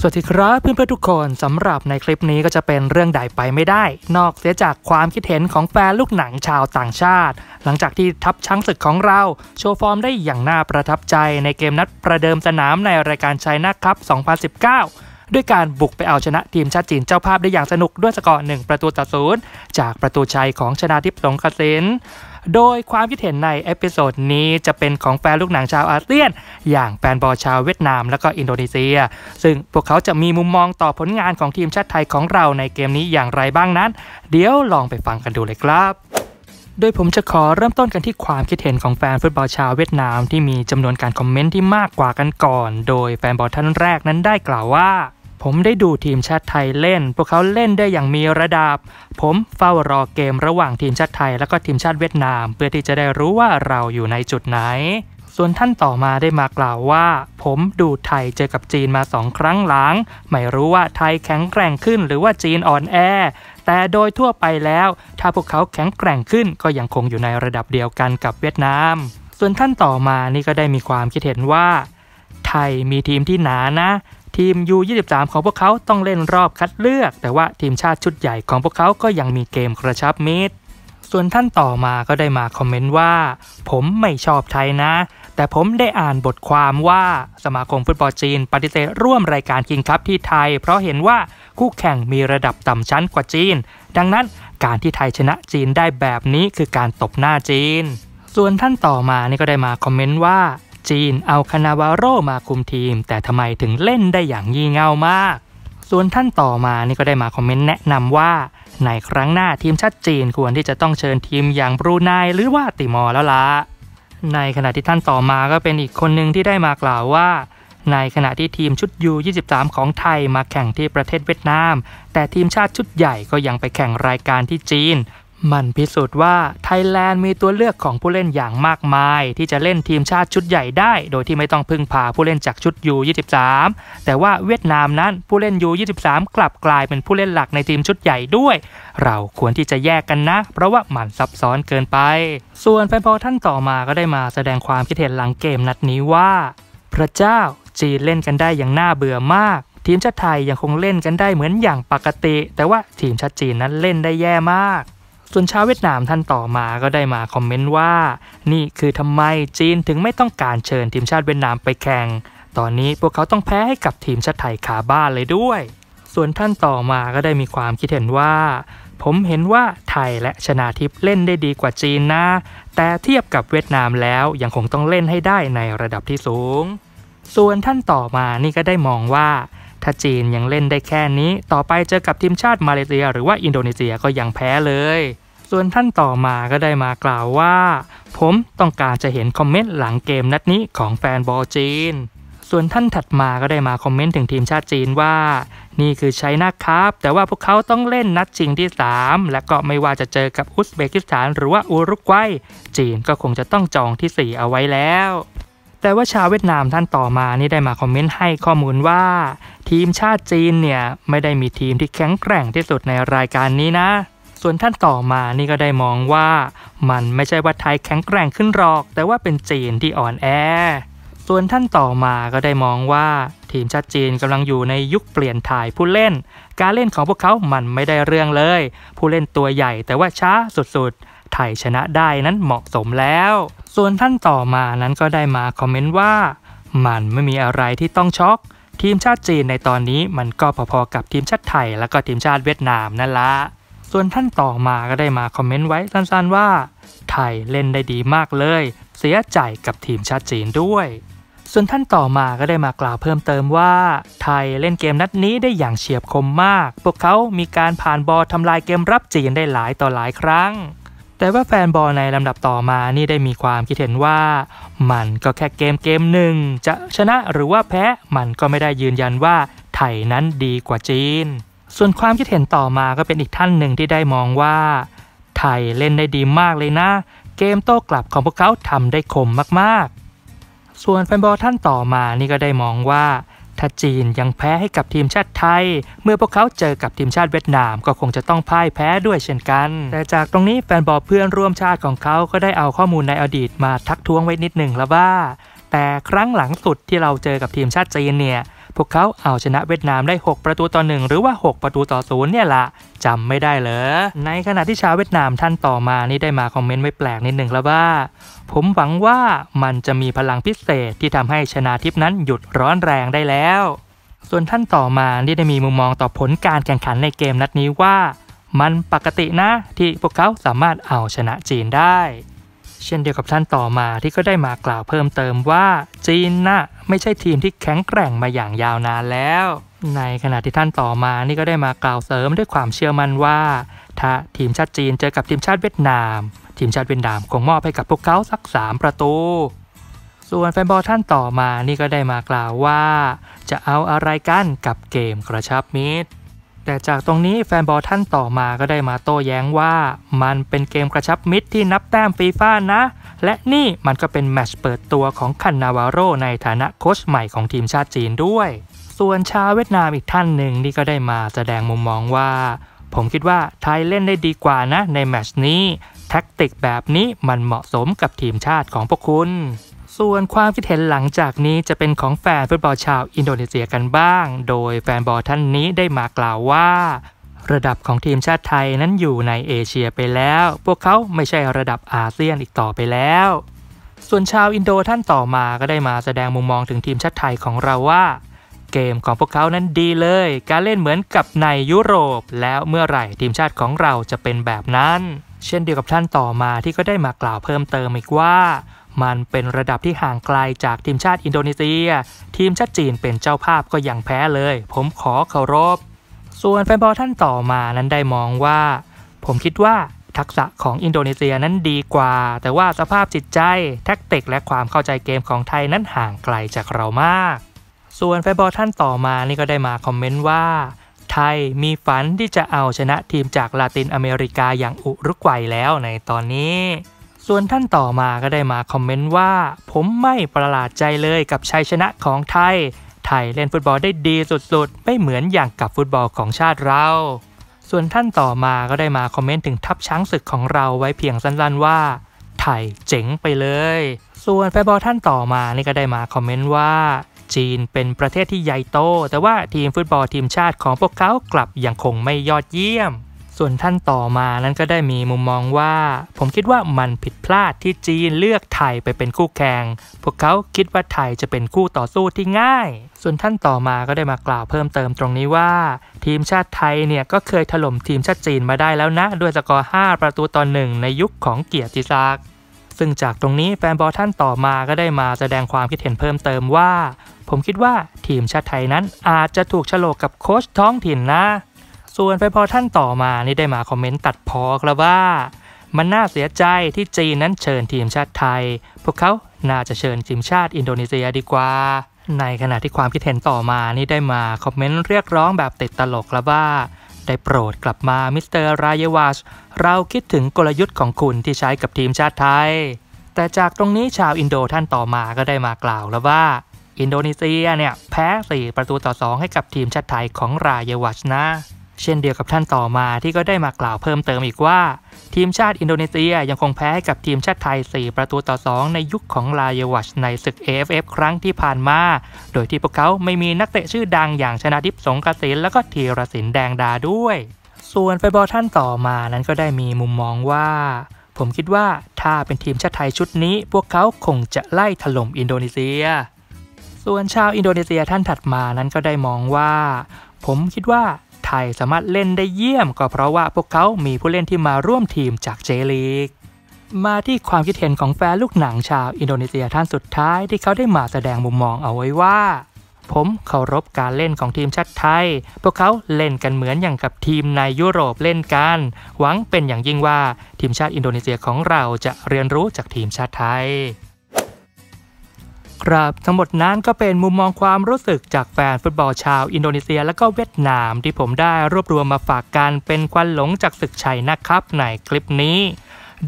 สวัสดีครับเพื่อนเพื่อทุกคนสำหรับในคลิปนี้ก็จะเป็นเรื่องใดไปไม่ได้ นอกเสียจากความคิดเห็นของแฟนลูกหนังชาวต่างชาติ หลังจากที่ทัพช้างศึกของเรา โชว์ฟอร์มได้อย่างน่าประทับใจในเกมนัดประเดิมสนามในรายการชัยนาคัพ2019ด้วยการบุกไปเอาชนะทีมชาติจีนเจ้าภาพได้อย่างสนุกด้วยสกอร์1ประตูต่อศูนย์ จากประตูชัยของชนาทิพย์สงกระสินโดยความคิดเห็นในเอพิโซดนี้จะเป็นของแฟนลูกหนังชาวอาเซียน อย่างแฟนบอลชาวเวียดนามและก็อินโดนีเซีย ซึ่งพวกเขาจะมีมุมมองต่อผลงานของทีมชาติไทยของเราในเกมนี้อย่างไรบ้างนั้น เดี๋ยวลองไปฟังกันดูเลยครับ โดยผมจะขอเริ่มต้นกันที่ความคิดเห็นของแฟนฟุตบอลชาวเวียดนามที่มีจำนวนการคอมเมนต์ที่มากกว่ากันก่อน โดยแฟนบอลท่านแรกนั้นได้กล่าวว่าผมได้ดูทีมชาติไทยเล่น พวกเขาเล่นได้อย่างมีระดับ ผมเฝ้ารอเกมระหว่างทีมชาติไทยและก็ทีมชาติเวียดนาม เพื่อที่จะได้รู้ว่าเราอยู่ในจุดไหน ส่วนท่านต่อมาได้มากล่าวว่า ผมดูไทยเจอกับจีนมาสองครั้งหลังไม่รู้ว่าไทยแข็งแกร่งขึ้นหรือว่าจีนอ่อนแอ แต่โดยทั่วไปแล้ว ถ้าพวกเขาแข็งแกร่งขึ้นก็ยังคงอยู่ในระดับเดียวกันกับเวียดนาม ส่วนท่านต่อมานี่ก็ได้มีความคิดเห็นว่า ไทยมีทีมที่หนานะทีม U23 ของพวกเขาต้องเล่นรอบคัดเลือก แต่ว่าทีมชาติชุดใหญ่ของพวกเขาก็ยังมีเกมกระชับมิตรส่วนท่านต่อมาก็ได้มาคอมเมนต์ว่า ผมไม่ชอบไทยนะ แต่ผมได้อ่านบทความว่า สมาคมฟุตบอลจีน ปฏิเสธร่วมรายการคิงคับที่ไทย เพราะเห็นว่าคู่แข่งมีระดับต่ำชั้นกว่าจีน ดังนั้นการที่ไทยชนะจีนได้แบบนี้คือการตบหน้าจีน ส่วนท่านต่อมานี่ก็ได้มาคอมเมนต์ว่าจีนเอาคานาวาโรมาคุมทีม แต่ทำไมถึงเล่นได้อย่างยี่เง่ามาก ส่วนท่านต่อมานี่ก็ได้มาคอมเมนต์แนะนำว่า ในครั้งหน้าทีมชาติจีนควรที่จะต้องเชิญทีมอย่างบรูไนหรือว่าติมอร์แล้วละ่ะในขณะที่ท่านต่อมาก็เป็นอีกคนหนึ่งที่ได้มากล่าวว่า ในขณะที่ทีมชุดยู 23 ของไทยมาแข่งที่ประเทศเวียดนาม แต่ทีมชาติชุดใหญ่ก็ยังไปแข่งรายการที่จีนมันพิสูจน์ว่าไทยแลนด์มีตัวเลือกของผู้เล่นอย่างมากมาย ที่จะเล่นทีมชาติชุดใหญ่ได้ โดยที่ไม่ต้องพึ่งพาผู้เล่นจากชุดยู23 แต่ว่าเวียดนามนั้นผู้เล่นยู23 กลับกลายเป็นผู้เล่นหลักในทีมชุดใหญ่ด้วย เราควรที่จะแยกกันนะ เพราะว่ามันซับซ้อนเกินไป ส่วนแฟนบอลท่านต่อมาก็ได้มาแสดงความคิดเห็นหลังเกมนัดนี้ว่า พระเจ้าจีนเล่นกันได้อย่างน่าเบื่อมาก ทีมชาติไทยยังคงเล่นกันได้เหมือนอย่างปกติ แต่ว่าทีมชาติจีนนั้นเล่นได้แย่มากส่วนชาวเวียดนามท่านต่อมา ก็ได้มาคอมเมนต์ว่า นี่คือทำไมจีนถึงไม่ต้องการเชิญทีมชาติเวียดนามไปแข่ง ตอนนี้พวกเขาต้องแพ้ให้กับทีมชาติไทยขาบ้านเลยด้วย ส่วนท่านต่อมาก็ได้มีความคิดเห็นว่า ผมเห็นว่าไทยและชนาทิพย์เล่นได้ดีกว่าจีนนะ แต่เทียบกับเวียดนามแล้ว ยังคงต้องเล่นให้ได้ในระดับที่สูง ส่วนท่านต่อมา นี่ก็ได้มองว่าถ้าจีนยังเล่นได้แค่นี้ ต่อไปเจอกับทีมชาติมาเลเซีย หรือว่าอินโดนีเซียก็ยังแพ้เลย ส่วนท่านต่อมาก็ได้มากล่าวว่าผมต้องการจะเห็นคอมเมนต์หลังเกมนัดนี้ของแฟนบอลจีนส่วนท่านถัดมาก็ได้มาคอมเมนต์ถึงทีมชาติจีนว่า นี่คือใชนะครับ แต่ว่าพวกเขาต้องเล่นนัดริงที่ 3 และก็ไม่ว่าจะเจอกับอุซเบกิสถาน หรือว่าอุรุกวัยจีนก็คงจะต้องจองที่ 4 เอาไว้แล้วแต่ว่าชาวเวียดนามท่านต่อมานี่ได้มาคอมเมนต์ให้ข้อมูลว่า ทีมชาติจีนเนี่ยไม่ได้มีทีมที่แข็งแกร่งที่สุดในรายการนี้นะ ส่วนท่านต่อมานี่ก็ได้มองว่ามันไม่ใช่ว่าไทยแข็งแกร่งขึ้นหรอก แต่ว่าเป็นจีนที่อ่อนแอ ส่วนท่านต่อมาก็ได้มองว่าทีมชาติจีนกำลังอยู่ในยุคเปลี่ยนถ่ายผู้เล่น การเล่นของพวกเขา มันไม่ได้เรื่องเลย ผู้เล่นตัวใหญ่แต่ว่าช้าสุดๆไทยชนะได้นั้นเหมาะสมแล้ว ส่วนท่านต่อมานั้นก็ได้มาคอมเมนต์ว่า มันไม่มีอะไรที่ต้องช็อก ทีมชาติจีนในตอนนี้มันก็พอๆกับทีมชาติไทยแล้วก็ทีมชาติเวียดนามนั่นละ ส่วนท่านต่อมาก็ได้มาคอมเมนต์ไว้สั้นๆว่า ไทยเล่นได้ดีมากเลย เสียใจกับทีมชาติจีนด้วย ส่วนท่านต่อมาก็ได้มากล่าวเพิ่มเติมว่า ไทยเล่นเกมนัดนี้ได้อย่างเฉียบคมมาก พวกเขามีการผ่านบอลทำลายเกมรับจีนได้หลายต่อหลายครั้งแต่ว่าแฟนบอลในลำดับต่อมานี่ได้มีความคิดเห็นว่า มันก็แค่เกมเกมหนึ่งจะชนะหรือว่าแพ้มันก็ไม่ได้ยืนยันว่าไทยนั้นดีกว่าจีน ส่วนความคิดเห็นต่อมาก็เป็นอีกท่านหนึ่งที่ได้มองว่า ไทย เล่นได้ดีมากเลยนะ เกมโต้กลับของพวกเขาทำได้คมมากๆ ส่วนแฟนบอลท่านต่อมานี่ก็ได้มองว่าถ้าจีนยังแพ้ให้กับทีมชาติไทย เมื่อพวกเขาเจอกับทีมชาติเวียดนาม ก็คงจะต้องพ่ายแพ้ด้วยเช่นกัน แต่จากตรงนี้แฟนบอลเพื่อนร่วมชาติของเขา ก็ได้เอาข้อมูลในอดีตมาทักท้วงไว้นิดหนึ่งแล้วว่า แต่ครั้งหลังสุดที่เราเจอกับทีมชาติจีนเนี่ยพวกเขาเอาชนะเวียดนามได้ 6 ประตูต่อ1หรือว่า 6 ประตูต่อศูนย์เนี่ยละจำไม่ได้เหรอในขณะที่ชาวเวียดนามท่านต่อมานี่ได้มาคอมเมนต์ไว้แปลกนิดหนึ่งแล้วว่า ผมหวังว่ามันจะมีพลังพิเศษที่ทำให้ชนาทิพนั้นหยุดร้อนแรงได้แล้ว ส่วนท่านต่อมานี่ได้มีมุมมองต่อผลการแข่งขันในเกมนัดนี้ว่า มันปกตินะที่พวกเขาสามารถเอาชนะจีนได้เช่นเดียวกับท่านต่อมาที่ก็ได้มากล่าวเพิ่มเติมว่า จีนนะ่ะไม่ใช่ทีมที่แข็งแกร่งมาอย่างยาวนานแล้ว ในขณะที่ท่านต่อมานี่ก็ได้มากล่าวเสริมด้วยความเชื่อมั่นว่า ถ้าทีมชาติจีนเจอกับทีมชาติเวียดนาม ทีมชาติเวียดนามคงมอบให้กับพวกเขาสัก 3 ประตู ส่วนแฟนบอลท่านต่อมานี่ก็ได้มากล่าวว่าจะเอาอะไรกันกับเกมกระชับมิตรแต่จากตรงนี้แฟนบอลท่านต่อมาก็ได้มาโต้แย้งว่า มันเป็นเกมกระชับมิตรที่นับแต้มฟีฟ่านะ และนี่มันก็เป็นแมตช์เปิดตัวของคันนาวาโรในฐานะโค้ชใหม่ของทีมชาติจีนด้วย ส่วนชาวเวียดนามอีกท่านหนึ่งนี่ก็ได้มาแสดงมุมมองว่า ผมคิดว่าไทยเล่นได้ดีกว่านะในแมตช์นี้ แท็กติกแบบนี้มันเหมาะสมกับทีมชาติของพวกคุณส่วนความคิดเห็นหลังจากนี้จะเป็นของแฟนฟุตบอลชาวอินโดนีเซียกันบ้าง โดยแฟนบอลท่านนี้ได้มากล่าวว่า ระดับของทีมชาติไทยนั้นอยู่ในเอเชียไปแล้ว พวกเขาไม่ใช่ระดับอาเซียนอีกต่อไปแล้ว ส่วนชาวอินโดท่านต่อมา ก็ได้มาแสดงมุมมองถึงทีมชาติไทยของเราว่า เกมของพวกเขา นั้นดีเลย การเล่นเหมือนกับในยุโรปแล้วเมื่อไหร่ทีมชาติของเราจะเป็นแบบนั้น เช่นเดียวกับท่านต่อมาที่ก็ได้มากล่าวเพิ่มเติมอีกว่ามันเป็นระดับที่ห่างไกลจากทีมชาติอินโดนีเซีย ทีมชาติจีนเป็นเจ้าภาพก็ยังแพ้เลย ผมขอเคารพ ส่วนแฟนบอลท่านต่อมานั้นได้มองว่า ผมคิดว่าทักษะของอินโดนีเซียนั้นดีกว่า แต่ว่าสภาพจิตใจ แท็กติกและความเข้าใจเกมของไทยนั้นห่างไกลจากเรามาก ส่วนแฟนบอลท่านต่อมานี่ก็ได้มาคอมเมนต์ว่า ไทยมีฝันที่จะเอาชนะทีมจากลาตินอเมริกาอย่างอุรุกวัยแล้วในตอนนี้ส่วนท่านต่อมาก็ได้มาคอมเมนต์ว่า ผมไม่ประหลาดใจเลยกับชัยชนะของไทย ไทยเล่นฟุตบอลได้ดีสุด ๆ ไม่เหมือนอย่างกับฟุตบอลของชาติเรา ส่วนท่านต่อมาก็ได้มาคอมเมนต์ถึงทัพช้างศึกของเราไว้เพียงสั้นๆ ว่า ไทยเจ๋งไปเลย ส่วนแฟนบอลท่านต่อมา นี่ก็ได้มาคอมเมนต์ว่า จีนเป็นประเทศที่ใหญ่โต แต่ว่าทีมฟุตบอลทีมชาติของพวกเขา กลับยังคงไม่ยอดเยี่ยมส่วนท่านต่อมา นั้นก็ได้มีมุมมองว่า ผมคิดว่ามันผิดพลาดที่จีนเลือกไทยไปเป็นคู่แข่ง พวกเขาคิดว่าไทยจะเป็นคู่ต่อสู้ที่ง่าย ส่วนท่านต่อมาก็ได้มากล่าวเพิ่มเติมตรงนี้ว่า ทีมชาติไทยเนี่ยก็เคยถล่มทีมชาติจีนมาได้แล้วนะ ด้วยสกอร์5ประตูต่อหนึ่งในยุคของเกียรติศักดิ์ซึ่งจากตรงนี้แฟนบอลท่านต่อมา ก็ได้มาแสดงความคิดเห็นเพิ่มเติมว่า ผมคิดว่าทีมชาติไทยนั้นอาจจะถูกฉลกกับโค้ชท้องถิ่นนะส่วนไฟพอท่านต่อมานี่ได้มาคอมเมนต์ตัดพอครับว่า มันน่าเสียใจที่จีนนั้นเชิญทีมชาติไทย พวกเขา น่าจะเชิญทีมชาติอินโดนีเซียดีกว่า ในขณะที่ความคิดเห็นต่อมา นี่ได้มาคอมเมนต์เรียกร้องแบบติดตลกครับว่า ได้โปรดกลับมา มิสเตอร์รายวัช เราคิดถึงกลยุทธ์ของคุณที่ใช้กับทีมชาติไทย แต่จากตรงนี้ชาวอินโดท่านต่อมา ก็ได้มากล่าวแล้วว่า อินโดนีเซียเนี่ยแพ้4ประตูต่อ2ให้กับทีมชาติไทยของรายวัชนะเช่นเดียวกับท่านต่อมาที่ก็ได้มากล่าวเพิ่มเติมอีกว่า ทีมชาติอินโดนีเซียยังคงแพ้กับทีมชาติไทย 4 ประตูต่อ 2 ในยุคของลาเยวัชในศึก AFF ครั้งที่ผ่านมา โดยที่พวกเขาไม่มีนักเตะชื่อดังอย่างชนะทิพย์สงกระสินและก็ทีรศินแดงดาด้วย ส่วนไฟบอลท่านต่อมานั้นก็ได้มีมุมมองว่าผมคิดว่าถ้าเป็นทีมชาติไทยชุดนี้ พวกเขาคงจะไล่ถล่มอินโดนีเซีย ส่วนชาวอินโดนีเซียท่านถัดมานั้นก็ได้มองว่า ผมคิดว่าทยสามารถเล่นได้เยี่ยม ก็เพราะว่าพวกเขา มีผู้เล่นที่มาร่วมทีมจากเจลีกมาที่ความคิดเห็นของแฟนลูกหนังชาวอินโดนีเซียท่านสุดท้าย ที่เขาได้มาแสดงมุมมองเอาไว้ว่า ผมเคารพการเล่นของทีมชาติไทย พวกเขาเล่นกันเหมือนอย่างกับทีมในยุโรปเล่นกัน หวังเป็นอย่างยิ่งว่าทีมชาติอินโดนีเซียของเราจะเรียนรู้จากทีมชาติไทยครับทั้งหมดนั้นก็เป็นมุมมองความรู้สึกจากแฟนฟุตบอลชาวอินโดนีเซียและก็เวียดนามที่ผมได้รวบรวมมาฝากกันเป็นควันหลงจากศึกชัยนะครับในคลิปนี้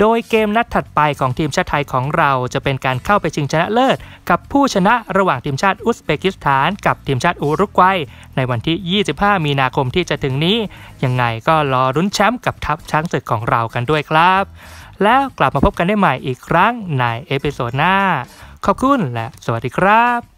โดยเกมนัดถัดไปของทีมชาติไทยของเราจะเป็นการเข้าไปชิงชนะเลิศ กับผู้ชนะระหว่างทีมชาติอุซเบกิสถานกับทีมชาติอุรุกวัย ในวันที่ 25 มีนาคมที่จะถึงนี้ยังไงก็รอรุ้นแชมป์กับทัพช้างศึกของเรากันด้วยครับแล้วกลับมาพบกันได้ใหม่อีกครั้งในเอพิโซดหน้าขอบคุณและสวัสดีครับ